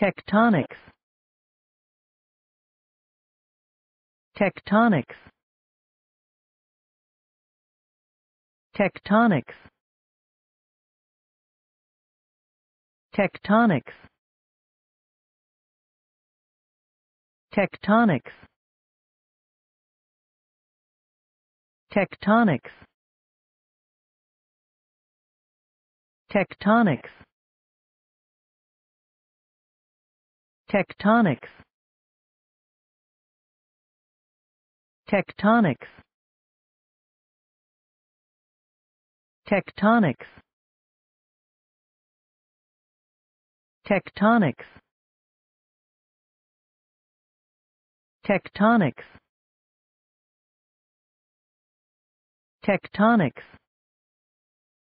tectonics tectonics tectonics tectonics tectonics tectonics tectonics tectonics tectonics tectonics tectonics tectonics tectonics